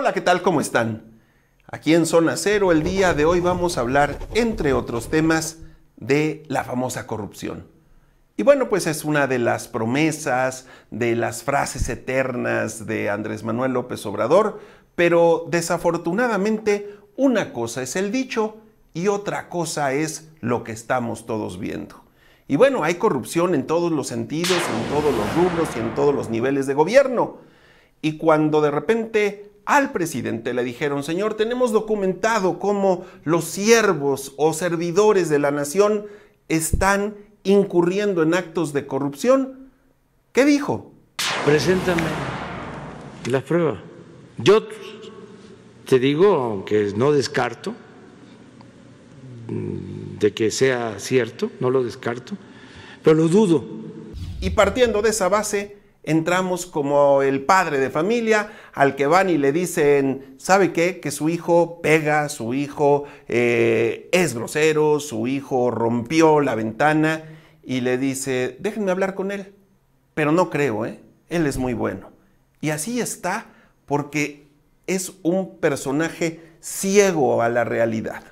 Hola, ¿qué tal? ¿Cómo están? Aquí en Zona Cero el día de hoy vamos a hablar, entre otros temas, de la famosa corrupción. Y bueno, pues es una de las promesas, de las frases eternas de Andrés Manuel López Obrador, pero desafortunadamente una cosa es el dicho y otra cosa es lo que estamos todos viendo. Y bueno, hay corrupción en todos los sentidos, en todos los rubros y en todos los niveles de gobierno. Y cuando de repente al presidente le dijeron, Señor, tenemos documentado cómo los siervos o servidores de la nación están incurriendo en actos de corrupción. ¿Qué dijo? Preséntame la prueba. Yo te digo, aunque no descarto mm, de que sea cierto, no lo descarto, pero lo dudo. Y partiendo de esa base, entramos como el padre de familia al que van y le dicen, ¿sabe qué? Que su hijo pega, su hijo eh, es grosero, su hijo rompió la ventana y le dice, déjenme hablar con él. Pero no creo, ¿eh? Él es muy bueno. Y así está porque es un personaje ciego a la realidad.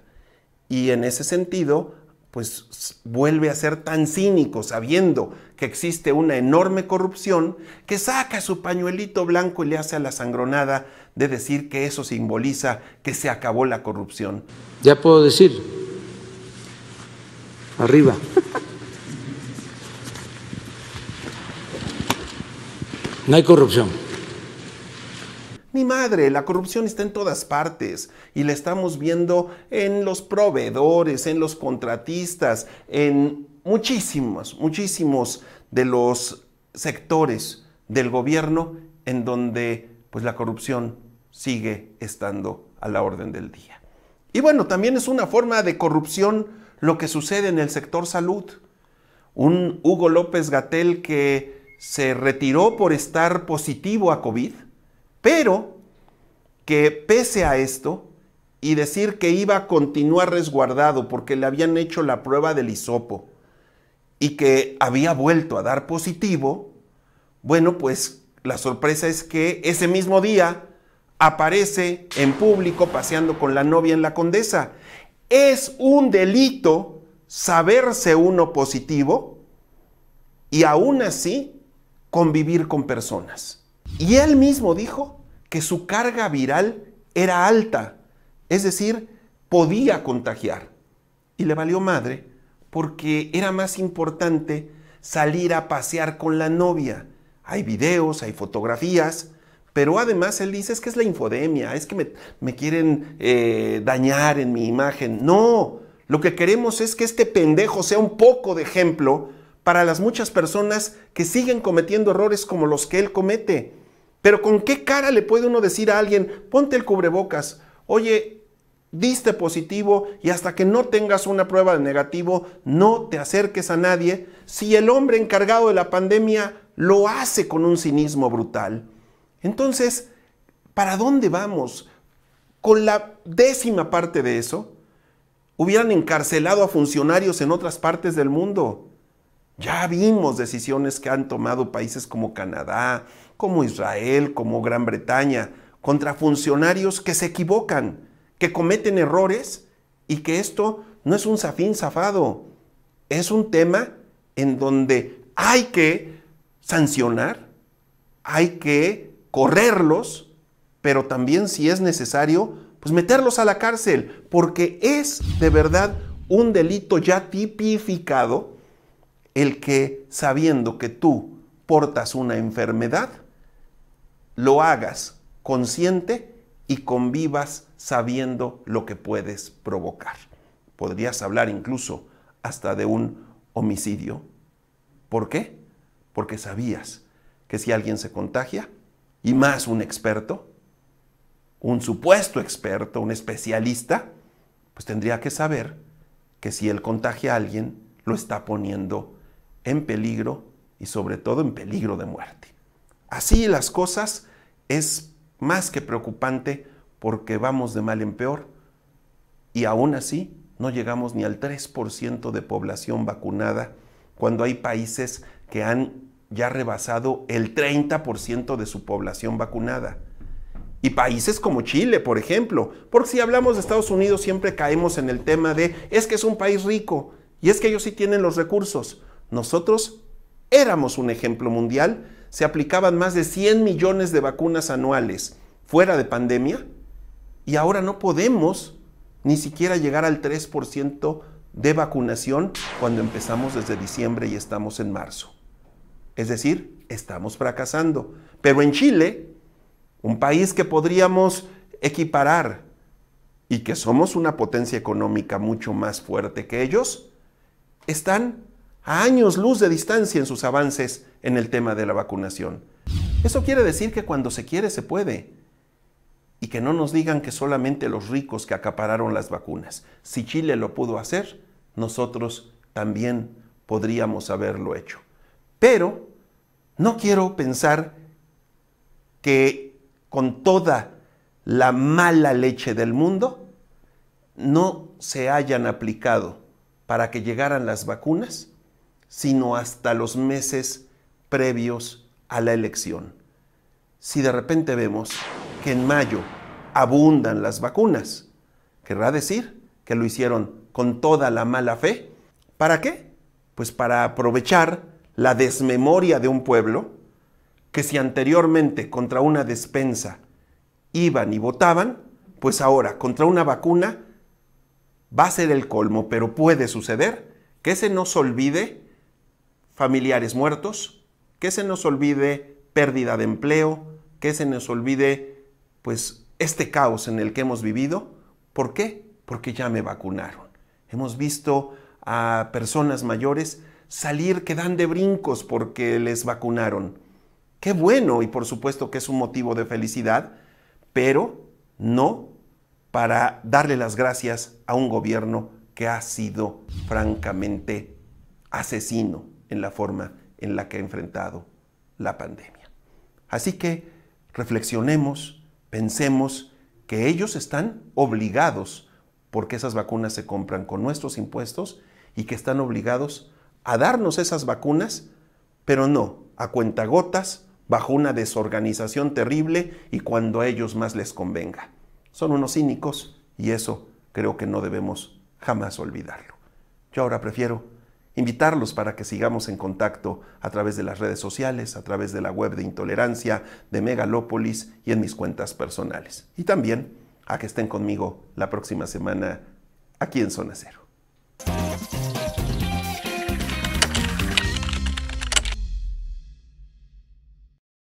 Y en ese sentido, pues vuelve a ser tan cínico sabiendo que existe una enorme corrupción que saca su pañuelito blanco y le hace a la sangronada de decir que eso simboliza que se acabó la corrupción. Ya puedo decir, arriba. No hay corrupción la corrupción está en todas partes y la estamos viendo en los proveedores, en los contratistas, en muchísimos, muchísimos de los sectores del gobierno en donde pues la corrupción sigue estando a la orden del día. Y bueno, también es una forma de corrupción lo que sucede en el sector salud. Un Hugo López Gatel que se retiró por estar positivo a COVID, pero que pese a esto y decir que iba a continuar resguardado porque le habían hecho la prueba del hisopo y que había vuelto a dar positivo, bueno, pues la sorpresa es que ese mismo día aparece en público paseando con la novia en la condesa. Es un delito saberse uno positivo y aún así convivir con personas. Y él mismo dijo su carga viral era alta, es decir, podía contagiar. Y le valió madre porque era más importante salir a pasear con la novia. Hay videos, hay fotografías, pero además él dice es que es la infodemia, es que me, quieren eh, dañar en mi imagen. No, lo que queremos es que este pendejo sea un poco de ejemplo para las muchas personas que siguen cometiendo errores como los que él comete. Pero ¿con qué cara le puede uno decir a alguien, ponte el cubrebocas? Oye, diste positivo y hasta que no tengas una prueba de negativo, no te acerques a nadie, si el hombre encargado de la pandemia lo hace con un cinismo brutal. Entonces, ¿para dónde vamos? Con la décima parte de eso, hubieran encarcelado a funcionarios en otras partes del mundo. Ya vimos decisiones que han tomado países como Canadá, como Israel, como Gran Bretaña, contra funcionarios que se equivocan, que cometen errores y que esto no es un zafín zafado, es un tema en donde hay que sancionar, hay que correrlos, pero también si es necesario, pues meterlos a la cárcel, porque es de verdad un delito ya tipificado el que sabiendo que tú portas una enfermedad, lo hagas consciente y convivas sabiendo lo que puedes provocar. Podrías hablar incluso hasta de un homicidio. ¿Por qué? Porque sabías que si alguien se contagia, y más un experto, un supuesto experto, un especialista, pues tendría que saber que si él contagia a alguien, lo está poniendo en peligro y sobre todo en peligro de muerte. Así las cosas es más que preocupante porque vamos de mal en peor y aún así no llegamos ni al 3% de población vacunada cuando hay países que han ya rebasado el 30% de su población vacunada. Y países como Chile, por ejemplo, porque si hablamos de Estados Unidos siempre caemos en el tema de es que es un país rico y es que ellos sí tienen los recursos. Nosotros éramos un ejemplo mundial, se aplicaban más de 100 millones de vacunas anuales fuera de pandemia y ahora no podemos ni siquiera llegar al 3% de vacunación cuando empezamos desde diciembre y estamos en marzo. Es decir, estamos fracasando. Pero en Chile, un país que podríamos equiparar y que somos una potencia económica mucho más fuerte que ellos, están a años luz de distancia en sus avances en el tema de la vacunación. Eso quiere decir que cuando se quiere se puede. Y que no nos digan que solamente los ricos que acapararon las vacunas. Si Chile lo pudo hacer, nosotros también podríamos haberlo hecho. Pero no quiero pensar que con toda la mala leche del mundo no se hayan aplicado para que llegaran las vacunas sino hasta los meses previos a la elección. Si de repente vemos que en mayo abundan las vacunas, querrá decir que lo hicieron con toda la mala fe. ¿Para qué? Pues para aprovechar la desmemoria de un pueblo que si anteriormente contra una despensa iban y votaban, pues ahora contra una vacuna va a ser el colmo, pero puede suceder que se nos olvide familiares muertos, que se nos olvide pérdida de empleo, que se nos olvide pues este caos en el que hemos vivido. ¿Por qué? Porque ya me vacunaron. Hemos visto a personas mayores salir que dan de brincos porque les vacunaron. Qué bueno y por supuesto que es un motivo de felicidad, pero no para darle las gracias a un gobierno que ha sido francamente asesino en la forma en la que ha enfrentado la pandemia. Así que reflexionemos, pensemos que ellos están obligados, porque esas vacunas se compran con nuestros impuestos, y que están obligados a darnos esas vacunas, pero no a cuentagotas, bajo una desorganización terrible y cuando a ellos más les convenga. Son unos cínicos y eso creo que no debemos jamás olvidarlo. Yo ahora prefiero invitarlos para que sigamos en contacto a través de las redes sociales, a través de la web de Intolerancia, de Megalópolis y en mis cuentas personales. Y también a que estén conmigo la próxima semana aquí en Zona Cero.